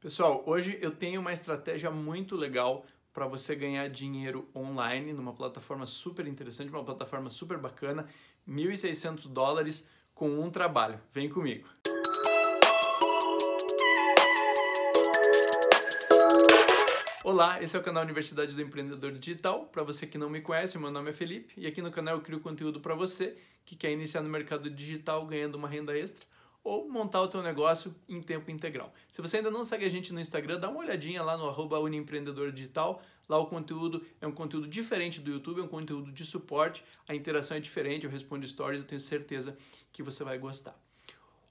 Pessoal, hoje eu tenho uma estratégia muito legal para você ganhar dinheiro online numa plataforma super interessante, uma plataforma super bacana, 1.600 dólares com um trabalho. Vem comigo. Olá, esse é o canal Universidade do Empreendedor Digital. Para você que não me conhece, meu nome é Felipe e aqui no canal eu crio conteúdo para você que quer iniciar no mercado digital ganhando uma renda extra ou montar o teu negócio em tempo integral. Se você ainda não segue a gente no Instagram, dá uma olhadinha lá no arroba Uniempreendedor Digital. Lá o conteúdo é um conteúdo diferente do YouTube, é um conteúdo de suporte, a interação é diferente, eu respondo stories, eu tenho certeza que você vai gostar.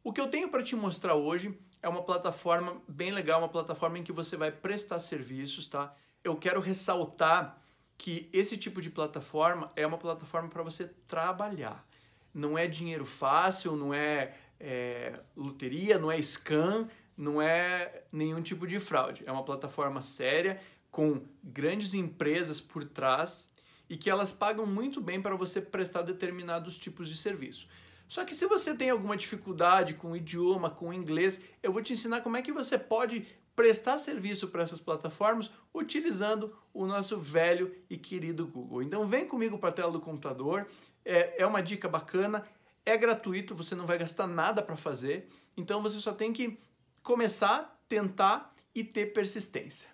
O que eu tenho para te mostrar hoje é uma plataforma bem legal, uma plataforma em que você vai prestar serviços, tá? Eu quero ressaltar que esse tipo de plataforma é uma plataforma para você trabalhar. Não é dinheiro fácil, não é é, loteria, não é scam, não é nenhum tipo de fraude. É uma plataforma séria, com grandes empresas por trás e que elas pagam muito bem para você prestar determinados tipos de serviço. Só que se você tem alguma dificuldade com o idioma, com o inglês, eu vou te ensinar como é que você pode prestar serviço para essas plataformas utilizando o nosso velho e querido Google. Então vem comigo para a tela do computador, é, é uma dica bacana, é gratuito, você não vai gastar nada para fazer, então você só tem que começar, tentar e ter persistência.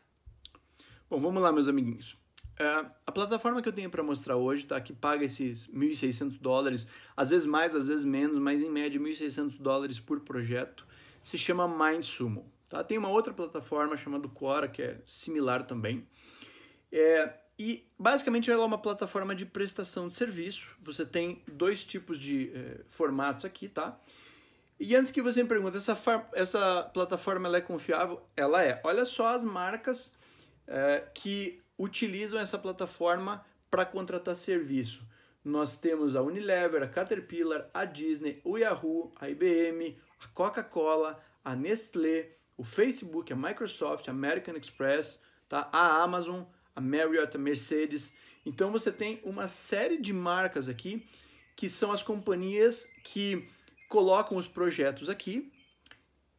Bom, vamos lá, meus amiguinhos. É, a plataforma que eu tenho para mostrar hoje, tá, que paga esses 1.600 dólares, às vezes mais, às vezes menos, mas em média 1.600 dólares por projeto, se chama MindSumo. Tá? Tem uma outra plataforma chamada Quora, que é similar também. É, e basicamente ela é uma plataforma de prestação de serviço. Você tem dois tipos de eh, formatos aqui, tá? E antes que você me pergunte, essa, essa plataforma é confiável? Ela é. Olha só as marcas eh, que utilizam essa plataforma para contratar serviço. Nós temos a Unilever, a Caterpillar, a Disney, o Yahoo, a IBM, a Coca-Cola, a Nestlé, o Facebook, a Microsoft, a American Express, tá? a Amazon, a Marriott, a Mercedes. Então você tem uma série de marcas aqui que são as companhias que colocam os projetos aqui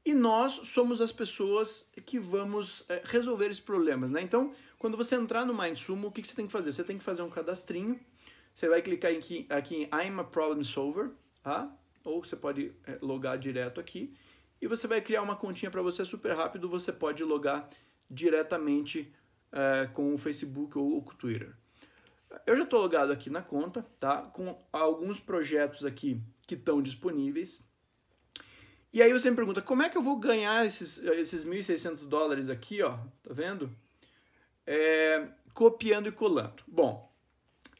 e nós somos as pessoas que vamos é, resolver esses problemas, né? Então, quando você entrar no MindSumo, o que, que, você tem que fazer? Você tem que fazer um cadastrinho, você vai clicar aqui, aqui em I'm a Problem Solver, tá? ou você pode é, logar direto aqui, e você vai criar uma continha para você super rápido, você pode logar diretamente é, com o Facebook ou, ou com o Twitter. Eu já estou logado aqui na conta, tá? Com alguns projetos aqui que estão disponíveis. E aí você me pergunta, como é que eu vou ganhar esses, esses 1.600 dólares aqui, ó? Tá vendo? É, copiando e colando. Bom,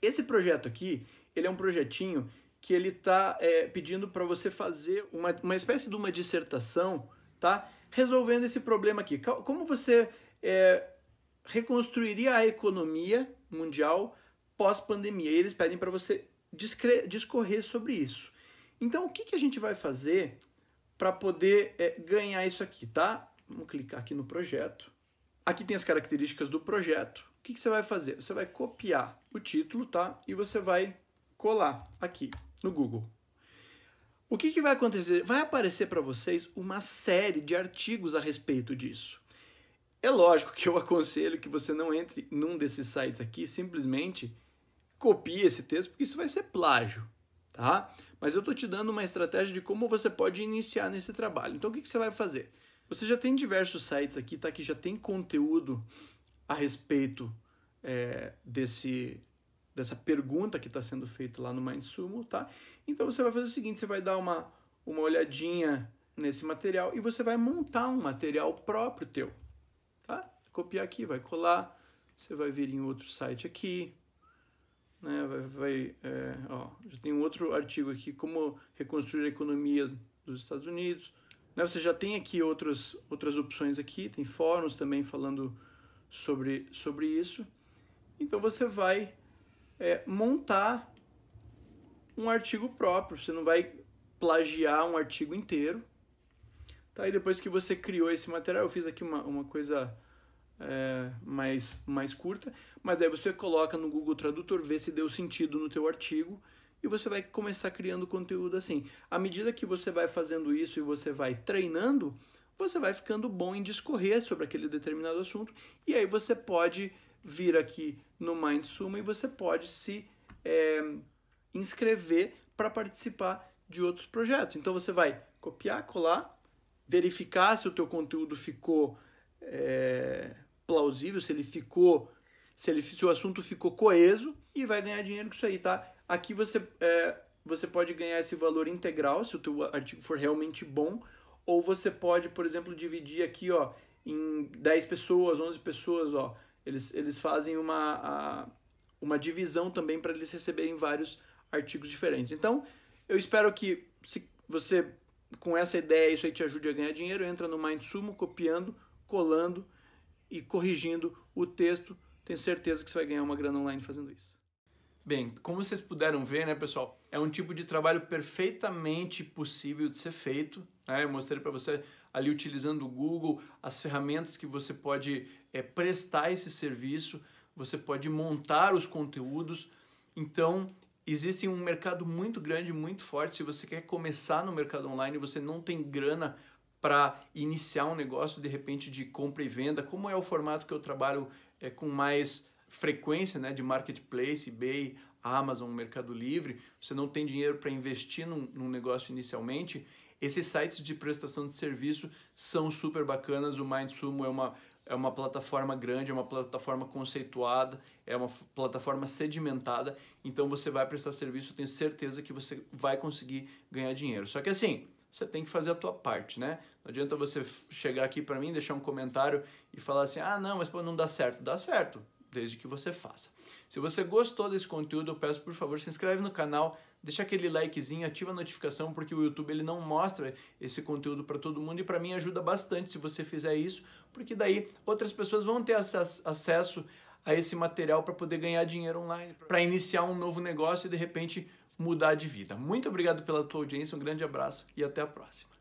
esse projeto aqui, ele é um projetinho que ele está é, pedindo para você fazer uma, uma espécie de uma dissertação, tá? Resolvendo esse problema aqui. Como você é, reconstruiria a economia mundial pós-pandemia. E eles pedem para você discorrer sobre isso. Então, o que, que a gente vai fazer para poder é, ganhar isso aqui, tá? Vamos clicar aqui no projeto. Aqui tem as características do projeto. O que, que você vai fazer? Você vai copiar o título, tá? E você vai colar aqui no Google. O que, que vai acontecer? Vai aparecer para vocês uma série de artigos a respeito disso. É lógico que eu aconselho que você não entre num desses sites aqui, simplesmente copie esse texto, porque isso vai ser plágio, tá? Mas eu estou te dando uma estratégia de como você pode iniciar nesse trabalho. Então, o que, que você vai fazer? Você já tem diversos sites aqui, tá? Que já tem conteúdo a respeito é, desse, dessa pergunta que está sendo feita lá no MindSumo, tá? Então, você vai fazer o seguinte, você vai dar uma, uma olhadinha nesse material e você vai montar um material próprio teu, copiar aqui, vai colar, você vai vir em outro site aqui, né? Vai, vai é, ó, já tem um outro artigo aqui, como reconstruir a economia dos Estados Unidos. Né? Você já tem aqui outras, outras opções aqui, tem fóruns também falando sobre, sobre isso. Então você vai é, montar um artigo próprio, você não vai plagiar um artigo inteiro. Tá? E depois que você criou esse material, eu fiz aqui uma, uma coisa é, mais, mais curta, mas daí você coloca no Google Tradutor, vê se deu sentido no teu artigo e você vai começar criando conteúdo assim. À medida que você vai fazendo isso e você vai treinando, você vai ficando bom em discorrer sobre aquele determinado assunto e aí você pode vir aqui no Mind e você pode se é, inscrever para participar de outros projetos. Então você vai copiar, colar, verificar se o teu conteúdo ficou é, plausível, se ele ficou, se ele se o assunto ficou coeso e vai ganhar dinheiro com isso aí, tá? Aqui você é, você pode ganhar esse valor integral se o teu artigo for realmente bom, ou você pode, por exemplo, dividir aqui, ó, em 10 pessoas, 11 pessoas, ó. Eles, eles fazem uma, a, uma divisão também para eles receberem vários artigos diferentes. Então, eu espero que se você com essa ideia isso aí te ajude a ganhar dinheiro, entra no Mindsumo copiando, colando e corrigindo o texto, tenho certeza que você vai ganhar uma grana online fazendo isso. Bem, como vocês puderam ver, né, pessoal, é um tipo de trabalho perfeitamente possível de ser feito. Né? Eu mostrei para você ali utilizando o Google as ferramentas que você pode é, prestar esse serviço, você pode montar os conteúdos. Então, existe um mercado muito grande, muito forte. Se você quer começar no mercado online, e você não tem grana para iniciar um negócio de repente de compra e venda, como é o formato que eu trabalho é, com mais frequência né, de marketplace, eBay, Amazon, Mercado Livre, você não tem dinheiro para investir num, num, negócio inicialmente, esses sites de prestação de serviço são super bacanas. O Mindsumo é uma, é uma plataforma grande, é uma plataforma conceituada, é uma plataforma sedimentada. Então você vai prestar serviço, eu tenho certeza que você vai conseguir ganhar dinheiro. Só que assim, você tem que fazer a tua parte, né? Não adianta você chegar aqui para mim, deixar um comentário e falar assim: "Ah, não, mas pô, não dá certo". Dá certo, desde que você faça. Se você gostou desse conteúdo, eu peço por favor, se inscreve no canal, deixa aquele likezinho, ativa a notificação, porque o YouTube ele não mostra esse conteúdo para todo mundo e para mim ajuda bastante se você fizer isso, porque daí outras pessoas vão ter acesso a esse material para poder ganhar dinheiro online, para iniciar um novo negócio e de repente mudar de vida. Muito obrigado pela tua audiência, um grande abraço e até a próxima.